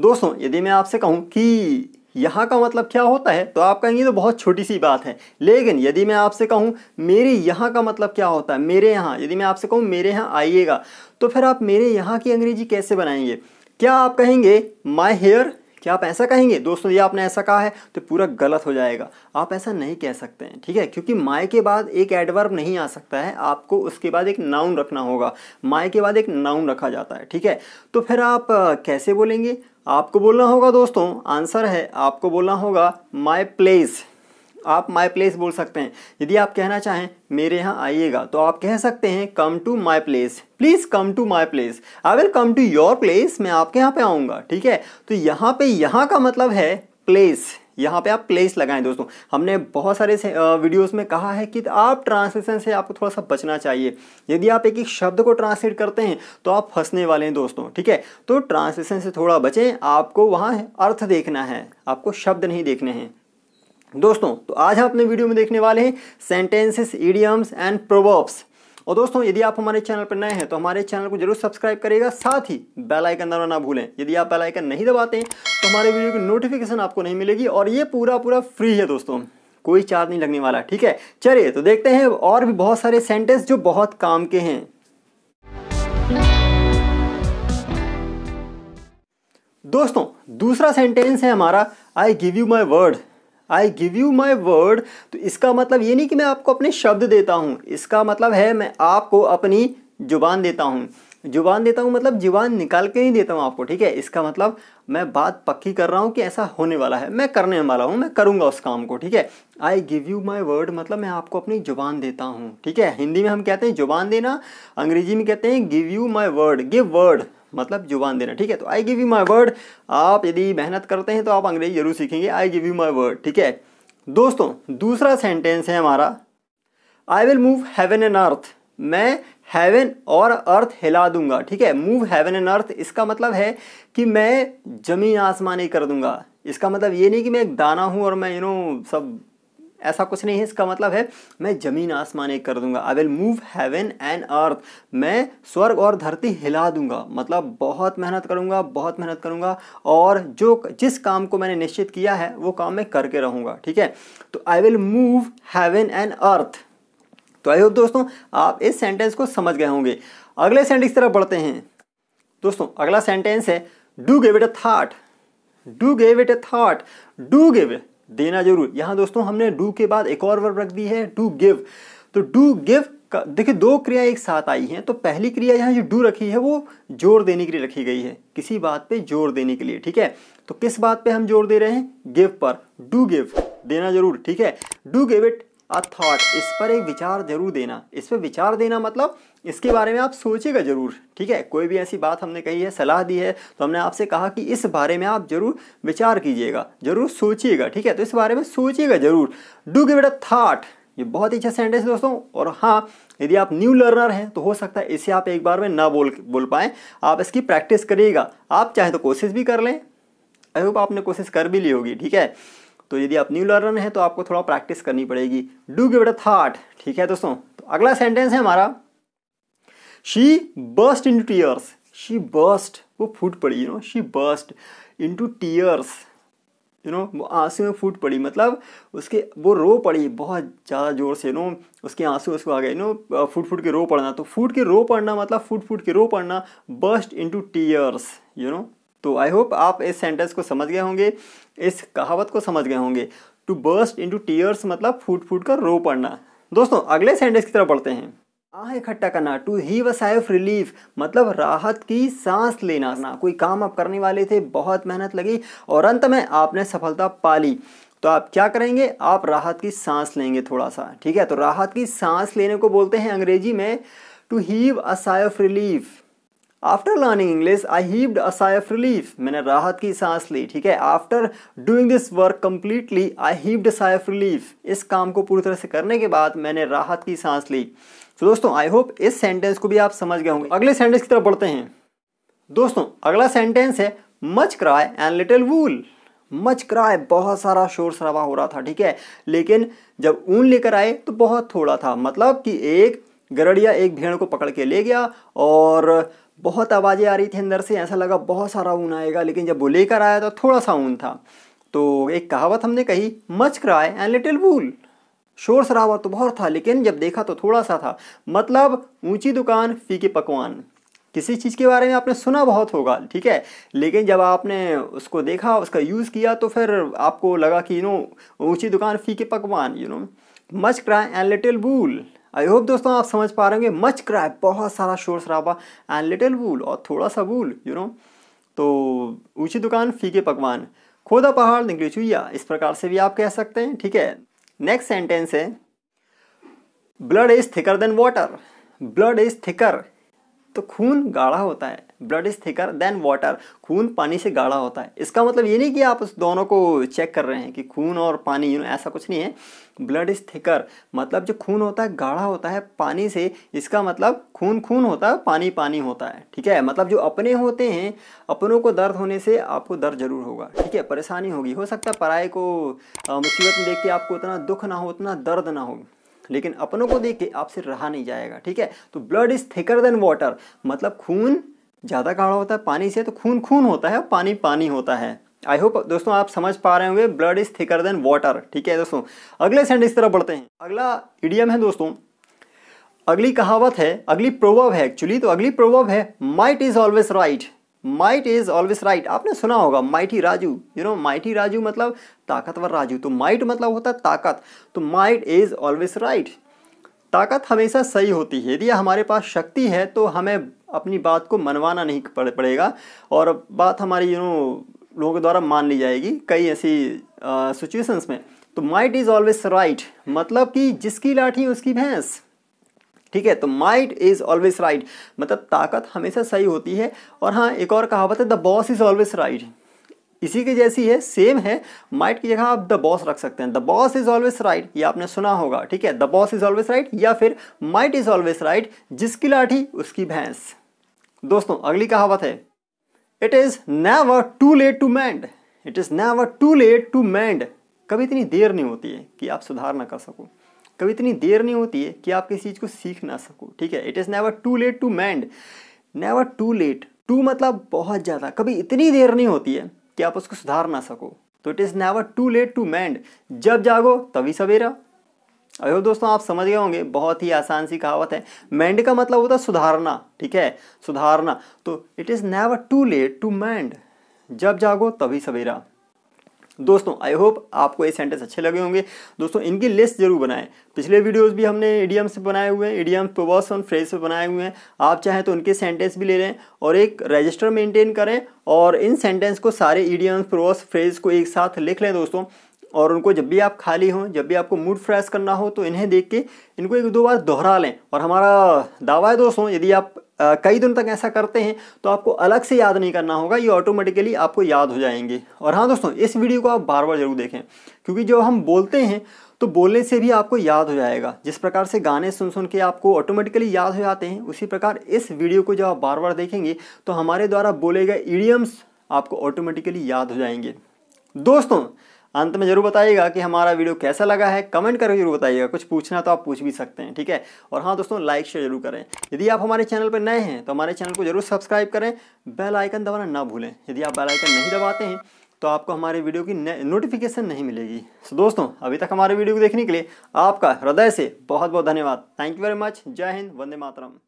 दोस्तों यदि मैं आपसे कहूँ कि यहाँ का मतलब क्या होता है तो आप कहेंगे तो बहुत छोटी सी बात है लेकिन यदि मैं आपसे कहूँ मेरे यहाँ का मतलब क्या होता है मेरे यहाँ यदि मैं आपसे कहूँ मेरे यहाँ आइएगा तो फिर आप मेरे यहाँ की अंग्रेजी कैसे बनाएंगे क्या आप कहेंगे माई हेयर क्या आप ऐसा कहेंगे दोस्तों ये आपने ऐसा कहा है तो पूरा गलत हो जाएगा आप ऐसा नहीं कह सकते हैं ठीक है क्योंकि माय के बाद एक एडवर्ब नहीं आ सकता है आपको उसके बाद एक नाउन रखना होगा माय के बाद एक नाउन रखा जाता है ठीक है तो फिर आप कैसे बोलेंगे आपको बोलना होगा दोस्तों आंसर है आपको बोलना होगा माई प्लेस आप माई प्लेस बोल सकते हैं यदि आप कहना चाहें मेरे यहाँ आइएगा तो आप कह सकते हैं come to my place please come to my place I will come to your place मैं आपके यहाँ पे आऊँगा ठीक है तो यहाँ पे यहाँ का मतलब है प्लेस यहाँ पे आप प्लेस लगाएं दोस्तों हमने बहुत सारे वीडियोस में कहा है कि आप ट्रांसलेशन से आपको थोड़ा सा बचना चाहिए यदि आप एक एक शब्द को ट्रांसलेट करते हैं तो आप फंसने वाले हैं दोस्तों ठीक है तो ट्रांसलेशन से थोड़ा बचें आपको वहाँ अर्थ देखना है आपको शब्द नहीं देखने हैं दोस्तों तो आज हम अपने वीडियो में देखने वाले हैं सेंटेंसेस इडियम्स एंड प्रोवर्ब्स और दोस्तों यदि आप हमारे चैनल पर नए हैं तो हमारे चैनल को जरूर सब्सक्राइब करेगा साथ ही बेल आइकन दबाना ना भूलें यदि आप बेल आइकन नहीं दबाते हैं तो हमारे वीडियो की नोटिफिकेशन आपको नहीं मिलेगी और ये पूरा पूरा फ्री है दोस्तों कोई चार्ज नहीं लगने वाला ठीक है चलिए तो देखते हैं और भी बहुत सारे सेंटेंस जो बहुत काम के हैं दोस्तों दूसरा सेंटेंस है हमारा I give you my word I give you my word तो इसका मतलब ये नहीं कि मैं आपको अपने शब्द देता हूँ इसका मतलब है मैं आपको अपनी जुबान देता हूँ जुबान देता हूँ मतलब जुबान निकाल के ही देता हूँ आपको ठीक है इसका मतलब मैं बात पक्की कर रहा हूँ कि ऐसा होने वाला है मैं करने वाला हूँ मैं करूँगा उस काम को ठीक है I give you my word मतलब मैं आपको अपनी जुबान देता हूँ ठीक है हिंदी में हम कहते हैं जुबान देना अंग्रेजी में कहते हैं give you my word give word मतलब जुबान देना ठीक है तो I give you my word आप यदि मेहनत करते हैं तो आप अंग्रेजी जरूर सीखेंगे I give you my word ठीक है दोस्तों दूसरा सेंटेंस है हमारा I will move heaven and earth मैं हैवन और अर्थ हिला दूंगा ठीक है मूव हेवन एन अर्थ इसका मतलब है कि मैं जमीन आसमानी कर दूंगा इसका मतलब ये नहीं कि मैं एक दाना हूँ और मैं यू नो सब ऐसा कुछ नहीं है इसका मतलब है मैं ज़मीन आसमान एक कर दूंगा I will move heaven and earth मैं स्वर्ग और धरती हिला दूंगा मतलब बहुत मेहनत करूंगा बहुत मेहनत करूंगा और जो जिस काम को मैंने निश्चित किया है वो काम मैं करके रहूंगा ठीक है तो I will move heaven and earth तो आई होप दोस्तों आप इस सेंटेंस को समझ गए होंगे अगले सेंटेंस तरफ बढ़ते हैं दोस्तों अगला सेंटेंस है do give it a thought do give it a thought do give देना जरूर यहां दोस्तों हमने डू के बाद एक और वर्ब रख दी है टू गिव तो डू गिव देखिए दो क्रिया एक साथ आई हैं तो पहली क्रिया यहाँ जो डू रखी है वो जोर देने के लिए रखी गई है किसी बात पे जोर देने के लिए ठीक है तो किस बात पे हम जोर दे रहे हैं गिव पर डू गिव देना जरूर ठीक है do give it a thought इस पर एक विचार जरूर देना इस पर विचार देना मतलब इसके बारे में आप सोचेगा जरूर ठीक है कोई भी ऐसी बात हमने कही है सलाह दी है तो हमने आपसे कहा कि इस बारे में आप जरूर विचार कीजिएगा जरूर सोचिएगा ठीक है तो इस बारे में सोचिएगा जरूर do give it a thought ये बहुत ही अच्छा सेंटेंस है दोस्तों और हाँ यदि आप न्यू लर्नर हैं तो हो सकता है इसे आप एक बार में ना बोल बोल पाएँ आप इसकी प्रैक्टिस करिएगा आप चाहे तो कोशिश भी कर लें आई होप आपने कोशिश कर भी ली होगी ठीक है तो यदि आप न्यू लर्नर हैं तो आपको थोड़ा प्रैक्टिस करनी पड़ेगी do give it a thought ठीक है दोस्तों तो अगला सेंटेंस है हमारा she burst into tears she burst वो फूट पड़ी you know she burst into tears you know वो आंसू में फूट पड़ी मतलब उसके वो रो पड़ी बहुत ज़्यादा ज़ोर से नो उसके आंसू उसको आ गए नो फूट फूट के रो पड़ना तो फूट के रो पड़ना मतलब फूट फूट के रो पड़ना burst to tears you know तो आई होप आप इस सेंटेंस को समझ गए होंगे इस कहावत को समझ गए होंगे टू बर्स्ट इंटू टीयर्स मतलब फूट फूट कर रो पड़ना दोस्तों अगले सेंटेंस की तरफ बढ़ते हैं आह इकट्ठा करना टू ही व रिलीफ मतलब राहत की सांस लेना ना कोई काम आप करने वाले थे बहुत मेहनत लगी और अंत में आपने सफलता पा ली तो आप क्या करेंगे आप राहत की सांस लेंगे थोड़ा सा ठीक है तो राहत की सांस लेने को बोलते हैं अंग्रेजी में to heave a relief after learning English I heaved a sigh of relief मैंने राहत की सांस ली ठीक है after doing this work completely I heaved a sigh of relief इस काम को पूरी तरह से करने के बाद मैंने राहत की सांस ली तो दोस्तों आई होप इस सेंटेंस को भी आप समझ गए होंगे अगले सेंटेंस की तरफ बढ़ते हैं दोस्तों अगला सेंटेंस है much cry and little wool much cry बहुत सारा शोर शराबा हो रहा था ठीक है लेकिन जब ऊन लेकर आए तो बहुत थोड़ा था मतलब कि एक गरड़िया एक भेड़ को पकड़ के ले गया और बहुत आवाज़ें आ रही थी अंदर से ऐसा लगा बहुत सारा ऊन आएगा लेकिन जब वो लेकर आया तो थोड़ा सा ऊन था तो एक कहावत हमने कही much cry and little wool शोर शराबा तो बहुत था लेकिन जब देखा तो थोड़ा सा था मतलब ऊंची दुकान फीके पकवान किसी चीज़ के बारे में आपने सुना बहुत होगा ठीक है लेकिन जब आपने उसको देखा उसका यूज़ किया तो फिर आपको लगा कि यू नो ऊँची दुकान फीके पकवान you know much cry and little wool I hope दोस्तों आप समझ पा रहे होंगे मच क्राई बहुत सारा शोर शराबा एंड लिटिल वूल और थोड़ा सा वूल यू नो तो ऊँची दुकान फीके पकवान खोदा पहाड़ निकली चुईया इस प्रकार से भी आप कह सकते हैं ठीक है नेक्स्ट सेंटेंस है blood is thicker than water blood is thicker तो खून गाढ़ा होता है blood is thicker than water खून पानी से गाढ़ा होता है इसका मतलब ये नहीं कि आप उस दोनों को चेक कर रहे हैं कि खून और पानी यू नो ऐसा कुछ नहीं है ब्लड इज़ थिकर मतलब जो खून होता है गाढ़ा होता है पानी से इसका मतलब खून खून होता है पानी पानी होता है ठीक है मतलब जो अपने होते हैं अपनों को दर्द होने से आपको दर्द जरूर होगा ठीक है परेशानी होगी हो सकता है पराए को मुसीबत में देख के आपको उतना दुख ना हो उतना दर्द ना हो लेकिन अपनों को देख के आपसे रहा नहीं जाएगा ठीक है तो blood is thicker than water मतलब खून ज़्यादा गाढ़ा होता है पानी से तो खून खून होता है पानी पानी होता है आई होप दोस्तों आप समझ पा रहे होंगे blood is thicker than water ठीक है दोस्तों अगले सेंटेंस तरफ बढ़ते हैं अगला इडियम है दोस्तों अगली कहावत है अगली प्रोवर्ब है एक्चुअली तो अगली प्रोवर्ब है might is always right might is always right आपने सुना होगा mighty Raju you know mighty Raju मतलब ताकतवर राजू तो माइट मतलब होता है ताकत तो माइट इज ऑलवेज राइट ताकत हमेशा सही होती है यदि हमारे पास शक्ति है तो हमें अपनी बात को मनवाना नहीं पड़ेगा और बात हमारी यू नो लोगों के द्वारा मान ली जाएगी कई ऐसी सिचुएशंस में तो माइट इज़ ऑलवेज राइट मतलब कि जिसकी लाठी उसकी भैंस ठीक है तो माइट इज़ ऑलवेज राइट मतलब ताकत हमेशा सही होती है और हाँ एक और कहावत है the boss is always right इसी के जैसी है सेम है माइट की जगह आप द बॉस रख सकते हैं the boss is always right ये आपने सुना होगा ठीक है the boss is always right या फिर माइट इज ऑलवेज राइट जिसकी लाठी उसकी भैंस दोस्तों अगली कहावत है it is never too late to mend it is never too late to mend कभी इतनी देर नहीं होती है कि आप सुधार ना कर सको कभी इतनी देर नहीं होती है कि आप किसी चीज़ को सीख ना सको ठीक है it is never too late to mend never too late to मतलब बहुत ज़्यादा कभी इतनी देर नहीं होती है कि आप उसको सुधार ना सको तो it is never too late to mend जब जागो तभी सवेरा अयो दोस्तों आप समझ गए होंगे बहुत ही आसान सी कहावत है मैंड का मतलब होता है सुधारना ठीक है सुधारना तो it is never too late to mend जब जागो तभी सवेरा दोस्तों आई होप आपको ये सेंटेंस अच्छे लगे होंगे दोस्तों इनकी लिस्ट जरूर बनाएं पिछले वीडियोस भी हमने ईडीएम से बनाए हुए हैं ईडीएम प्रोवर्स और फ्रेज पर बनाए हुए हैं आप चाहें तो उनके सेंटेंस भी ले लें और एक रजिस्टर मेंटेन करें और इन सेंटेंस को सारे ईडीएम प्रोवर्स फ्रेज को एक साथ लिख लें दोस्तों और उनको जब भी आप खाली हों जब भी आपको मूड फ्रेश करना हो तो इन्हें देख के इनको एक दो बार दोहरा लें और हमारा दावा है दोस्तों यदि आप कई दिन तक ऐसा करते हैं तो आपको अलग से याद नहीं करना होगा ये ऑटोमेटिकली आपको याद हो जाएंगे और हाँ दोस्तों इस वीडियो को आप बार बार ज़रूर देखें क्योंकि जो हम बोलते हैं तो बोलने से भी आपको याद हो जाएगा जिस प्रकार से गाने सुन सुन के आपको ऑटोमेटिकली याद हो जाते हैं उसी प्रकार इस वीडियो को जब आप बार बार देखेंगे तो हमारे द्वारा बोले गए ईडियम्स आपको ऑटोमेटिकली याद हो जाएंगे दोस्तों अंत में ज़रूर बताइएगा कि हमारा वीडियो कैसा लगा है कमेंट करके जरूर बताइएगा कुछ पूछना तो आप पूछ भी सकते हैं ठीक है और हाँ दोस्तों लाइक शेयर जरूर करें यदि आप हमारे चैनल पर नए हैं तो हमारे चैनल को जरूर सब्सक्राइब करें बेल आइकन दबाना ना भूलें यदि आप बेल आइकन नहीं दबाते हैं तो आपको हमारे वीडियो की नोटिफिकेशन नहीं मिलेगी सो दोस्तों अभी तक हमारे वीडियो को देखने के लिए आपका हृदय से बहुत बहुत धन्यवाद थैंक यू वेरी मच जय हिंद वंदे मातरम